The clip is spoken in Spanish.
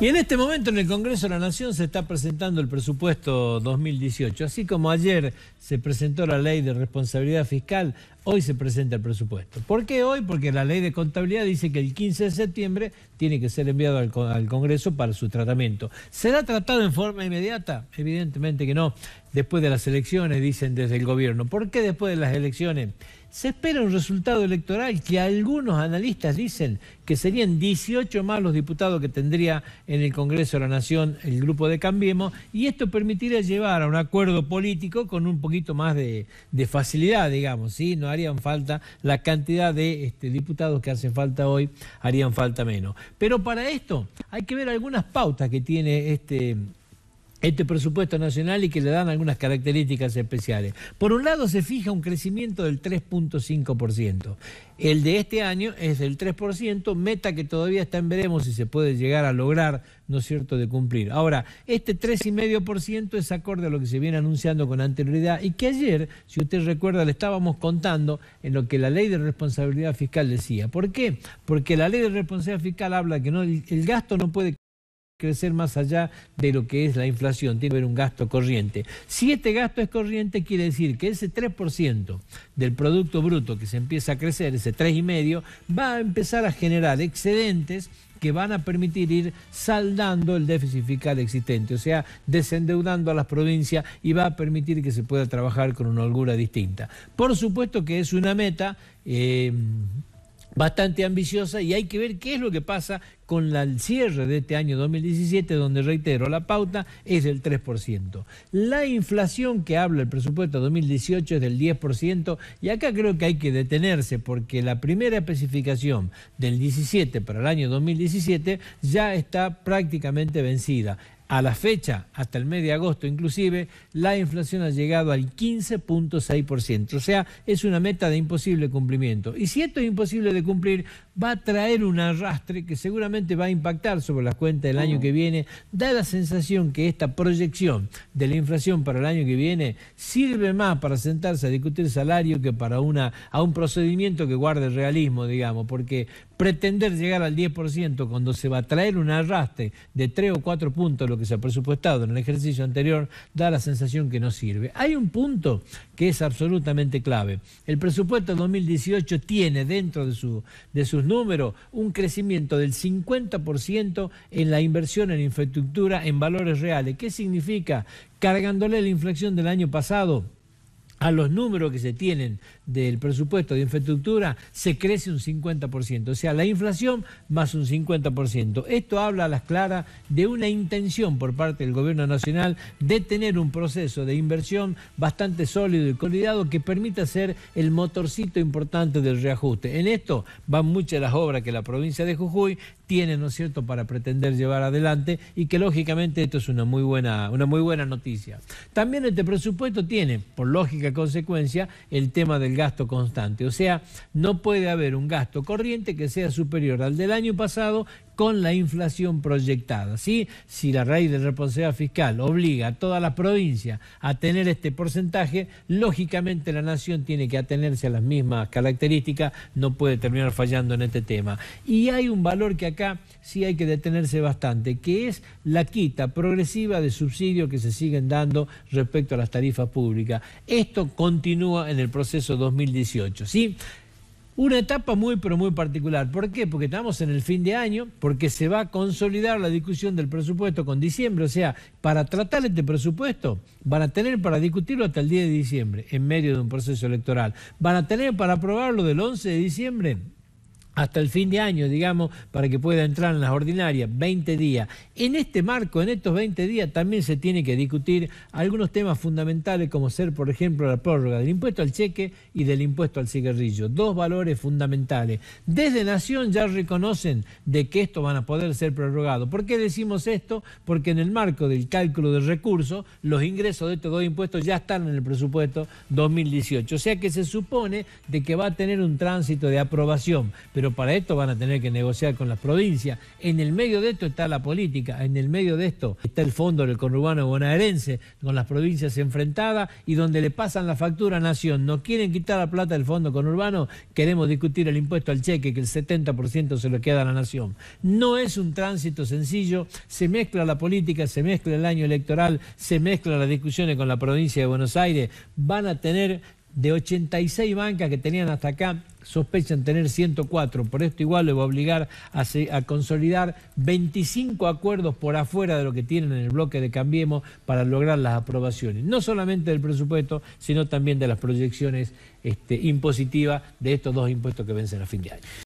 Y en este momento en el Congreso de la Nación se está presentando el presupuesto 2018. Así como ayer se presentó la ley de responsabilidad fiscal, hoy se presenta el presupuesto. ¿Por qué hoy? Porque la ley de contabilidad dice que el 15 de septiembre tiene que ser enviado al, Congreso para su tratamiento. ¿Será tratado en forma inmediata? Evidentemente que no. Después de las elecciones, dicen desde el gobierno. ¿Por qué después de las elecciones? Se espera un resultado electoral que algunos analistas dicen que serían 18 más los diputados que tendría en el Congreso de la Nación el grupo de Cambiemos, y esto permitiría llevar a un acuerdo político con un poquito más de, facilidad, digamos, ¿sí? harían falta la cantidad de este, diputados que hacen falta hoy, harían falta menos. Pero para esto hay que ver algunas pautas que tiene este este presupuesto nacional y que le dan algunas características especiales. Por un lado se fija un crecimiento del 3.5%. El de este año es el 3%, meta que todavía está en veremos si se puede llegar a lograr, ¿no es cierto?, de cumplir. Ahora, este 3,5% es acorde a lo que se viene anunciando con anterioridad y que ayer, si usted recuerda, le estábamos contando en lo que la ley de responsabilidad fiscal decía. ¿Por qué? Porque la ley de responsabilidad fiscal habla que el gasto no puede crecer más allá de lo que es la inflación, tiene que haber un gasto corriente. Si este gasto es corriente, quiere decir que ese 3% del Producto Bruto que se empieza a crecer, ese 3,5%, va a empezar a generar excedentes que van a permitir ir saldando el déficit fiscal existente, o sea, desendeudando a las provincias y va a permitir que se pueda trabajar con una holgura distinta. Por supuesto que es una meta eh, bastante ambiciosa y hay que ver qué es lo que pasa con el cierre de este año 2017, donde reitero, la pauta es del 3%. La inflación que habla el presupuesto 2018 es del 10% y acá creo que hay que detenerse porque la primera especificación del 17 para el año 2017 ya está prácticamente vencida. A la fecha, hasta el mes de agosto inclusive, la inflación ha llegado al 15.6%. O sea, es una meta de imposible cumplimiento. Y si esto es imposible de cumplir, va a traer un arrastre que seguramente va a impactar sobre las cuentas del año que viene. Da la sensación que esta proyección de la inflación para el año que viene sirve más para sentarse a discutir salario que para una, a un procedimiento que guarde realismo, digamos, porque pretender llegar al 10% cuando se va a traer un arrastre de 3 o 4 puntos lo que se ha presupuestado en el ejercicio anterior, da la sensación que no sirve. Hay un punto que es absolutamente clave. El presupuesto 2018 tiene dentro de, su, de sus Número, un crecimiento del 50% en la inversión en infraestructura en valores reales. ¿Qué significa? Cargándole la inflación del año pasado a los números que se tienen del presupuesto de infraestructura, se crece un 50%, o sea, la inflación más un 50%. Esto habla a las claras de una intención por parte del Gobierno Nacional de tener un proceso de inversión bastante sólido y consolidado que permita ser el motorcito importante del reajuste. En esto van muchas las obras que la provincia de Jujuy tiene, ¿no es cierto?, para pretender llevar adelante y que lógicamente esto es una muy buena, una muy buena noticia. También este presupuesto tiene, por lógica consecuencia, el tema del gasto constante. O sea, no puede haber un gasto corriente que sea superior al del año pasado con la inflación proyectada. ¿sí? Si la raíz de responsabilidad fiscal obliga a toda la provincia a tener este porcentaje, lógicamente la nación tiene que atenerse a las mismas características, no puede terminar fallando en este tema. Y hay un valor que acá sí hay que detenerse bastante, que es la quita progresiva de subsidios que se siguen dando respecto a las tarifas públicas. Esto continúa en el proceso 2018. ¿sí? Una etapa muy pero muy particular. ¿Por qué? Porque estamos en el fin de año, porque se va a consolidar la discusión del presupuesto con diciembre. O sea, para tratar este presupuesto van a tener para discutirlo hasta el 10 de diciembre, en medio de un proceso electoral. Van a tener para aprobarlo del 11 de diciembre hasta el fin de año, digamos, para que pueda entrar en las ordinarias, 20 días. En este marco, en estos 20 días, también se tiene que discutir algunos temas fundamentales como ser, por ejemplo, la prórroga del impuesto al cheque y del impuesto al cigarrillo, dos valores fundamentales. Desde Nación ya reconocen de que esto van a poder ser prorrogados. ¿Por qué decimos esto? Porque en el marco del cálculo de recursos, los ingresos de estos dos impuestos ya están en el presupuesto 2018. O sea que se supone de que va a tener un tránsito de aprobación, pero para esto van a tener que negociar con las provincias. En el medio de esto está la política, en el medio de esto está el fondo del conurbano bonaerense, con las provincias enfrentadas y donde le pasan la factura a Nación. No quieren quitar la plata del fondo conurbano, queremos discutir el impuesto al cheque, que el 70% se lo queda a la Nación. No es un tránsito sencillo, se mezcla la política, se mezcla el año electoral, se mezclan las discusiones con la provincia de Buenos Aires, van a tener de 86 bancas que tenían hasta acá, sospechan tener 104. Por esto igual le va a obligar a, consolidar 25 acuerdos por afuera de lo que tienen en el bloque de Cambiemos para lograr las aprobaciones, no solamente del presupuesto, sino también de las proyecciones este, impositivas de estos dos impuestos que vencen a fin de año.